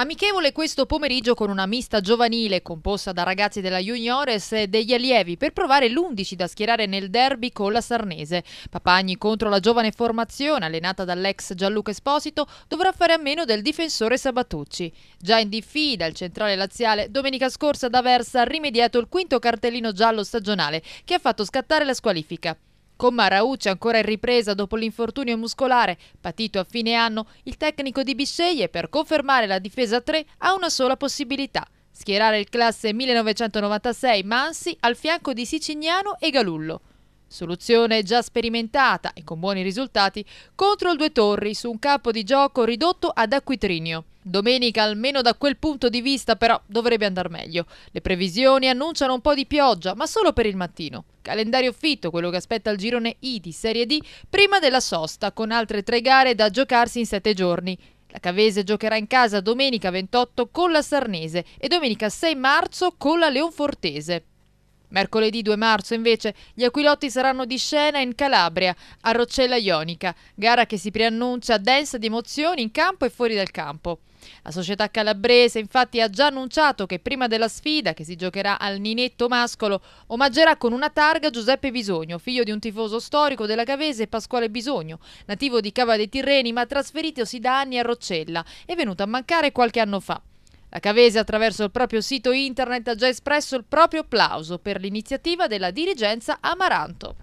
Amichevole questo pomeriggio con una mista giovanile composta da ragazzi della Juniores e degli allievi per provare l'11 da schierare nel derby con la Sarnese. Papagni contro la giovane formazione allenata dall'ex Gianluca Esposito dovrà fare a meno del difensore Sabatucci. Già in diffida il centrale laziale domenica scorsa ad Aversa ha rimediato il quinto cartellino giallo stagionale che ha fatto scattare la squalifica. Con Maraucci ancora in ripresa dopo l'infortunio muscolare patito a fine anno, il tecnico di Bisceglie per confermare la difesa 3 ha una sola possibilità, schierare il classe 1996 Mansi al fianco di Sicignano e Galullo. Soluzione già sperimentata e con buoni risultati contro il Due Torri su un campo di gioco ridotto ad acquitrinio. Domenica, almeno da quel punto di vista, però dovrebbe andare meglio. Le previsioni annunciano un po' di pioggia, ma solo per il mattino. Calendario fitto, quello che aspetta il girone I di Serie D, prima della sosta, con altre tre gare da giocarsi in sette giorni. La Cavese giocherà in casa domenica 28 con la Sarnese e domenica 6 marzo con la Leonfortese. Mercoledì 2 marzo invece gli Aquilotti saranno di scena in Calabria, a Roccella Ionica, gara che si preannuncia densa di emozioni in campo e fuori dal campo. La società calabrese infatti ha già annunciato che prima della sfida, che si giocherà al Ninetto Mascolo, omaggerà con una targa Giuseppe Bisogno, figlio di un tifoso storico della Cavese Pasquale Bisogno, nativo di Cava dei Tirreni ma trasferitosi da anni a Roccella e venuto a mancare qualche anno fa. La Cavese attraverso il proprio sito internet ha già espresso il proprio applauso per l'iniziativa della dirigenza Amaranto.